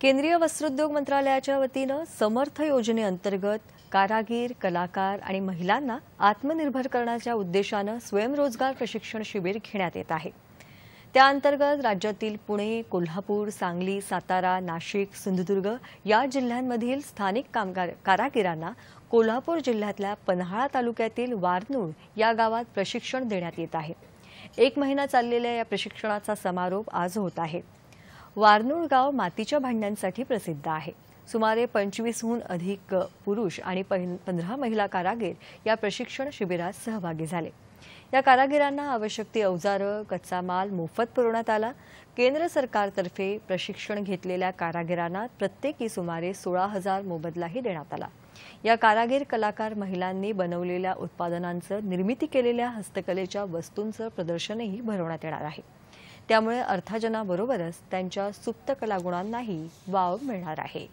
केंद्रीय वस्त्रोद्योग मंत्रालयाच्या वतीनं समर्थ योजनेअंतर्गत कारागीर कलाकार आणि महिलांना आत्मनिर्भर करण्याच्या उद्देशानं स्वयंरोजगार प्रशिक्षण शिबिर घेण्यात येत आहे त्याअंतर्गत राज्यातील पुणे कोल्हापूर सांगली सातारा नाशिक सिंधुदुर्ग या जिल्ह्यांमधील स्थानिक कामगार कारागिरांना कोल्हापूर जिल्ह्यातल्या पन्हाळा तालुक्यातील वारनूळ या गावात प्रशिक्षण देण्यात येत आहे एक महिना चाललेल्या या प्रशिक्षणाचा समारोप आज होत आहे वारनूळ गाव मातीच्या भांड्यांसाठी प्रसिद्ध आहे सुमारे पंचवीसहून अधिक पुरुष आणि पंधरा महिला कारागीर या प्रशिक्षण शिबिरात सहभागी झाले या कारागिरांना आवश्यक ती अवजारं कच्चा माल मोफत पुरवण्यात आला केंद्र सरकारतर्फे प्रशिक्षण घेतलेल्या कारागिरांना प्रत्येकी सुमारे सोळा हजार मोबदलाही देण्यात आला या कारागीर कलाकार महिलांनी बनवलेल्या उत्पादनांचं निर्मिती केलेल्या हस्तकलेच्या वस्तूंचं प्रदर्शनही भरवण्यात येणार आहे त्यामुळे अर्थाजनाबरोबरच त्यांच्या सुप्त कलागुणांनाही वाव मिळणार आहे